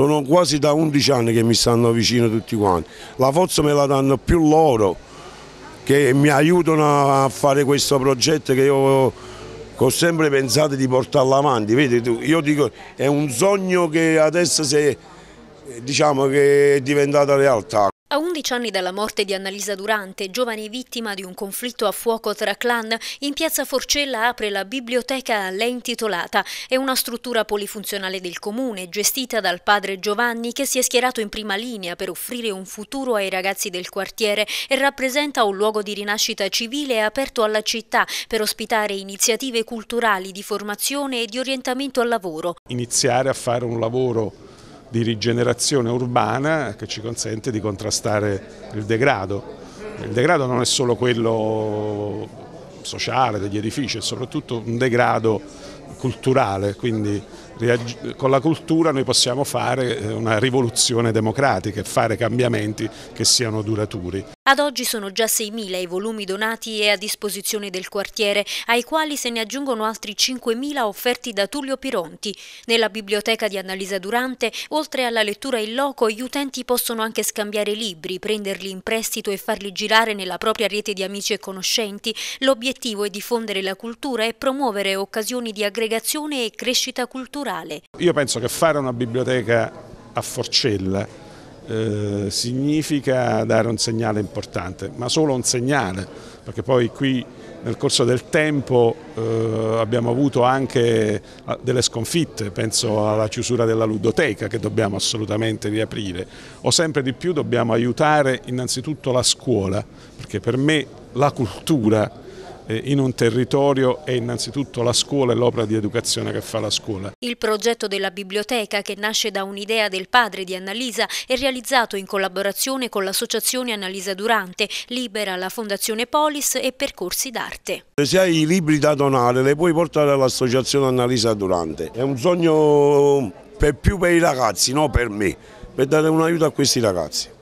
sono quasi da 11 anni che mi stanno vicino tutti quanti, la forza me la danno più loro che mi aiutano a fare questo progetto che io ho sempre pensato di portarlo avanti, vedi tu, io dico è un sogno che adesso si diciamo, che è diventato realtà. A 11 anni dalla morte di Annalisa Durante, giovane vittima di un conflitto a fuoco tra clan, in piazza Forcella apre la biblioteca a lei intitolata. È una struttura polifunzionale del comune, gestita dal padre Giovanni, che si è schierato in prima linea per offrire un futuro ai ragazzi del quartiere e rappresenta un luogo di rinascita civile aperto alla città per ospitare iniziative culturali di formazione e di orientamento al lavoro. Iniziare a fare un lavoro di rigenerazione urbana che ci consente di contrastare il degrado. Il degrado non è solo quello sociale degli edifici, è soprattutto un degrado culturale, quindi con la cultura noi possiamo fare eh, una rivoluzione democratica e fare cambiamenti che siano duraturi. Ad oggi sono già 6.000 i volumi donati e a disposizione del quartiere, ai quali se ne aggiungono altri 5.000 offerti da Tullio Pironti. Nella biblioteca di Annalisa Durante, oltre alla lettura in loco, gli utenti possono anche scambiare libri, prenderli in prestito e farli girare nella propria rete di amici e conoscenti. L'obiettivo è diffondere la cultura e promuovere occasioni di aggregazione e crescita culturale culturale. Io penso che fare una biblioteca a Forcella eh, significa dare un segnale importante, ma solo un segnale, perché poi qui nel corso del tempo eh, abbiamo avuto anche ah, delle sconfitte, penso alla chiusura della ludoteca che dobbiamo assolutamente riaprire, o sempre di più dobbiamo aiutare innanzitutto la scuola, perché per me la cultura eh, in un territorio è innanzitutto la scuola e l'opera di educazione che fa la scuola. Il progetto della biblioteca, che nasce da un'idea del padre di Annalisa, è realizzato in collaborazione con l'associazione Annalisa Durante, Libera, la Fondazione Polis e Percorsi d'Arte. Se hai i libri da donare li puoi portare all'associazione Annalisa Durante. È un sogno per più per i ragazzi, non per me, per dare un aiuto a questi ragazzi.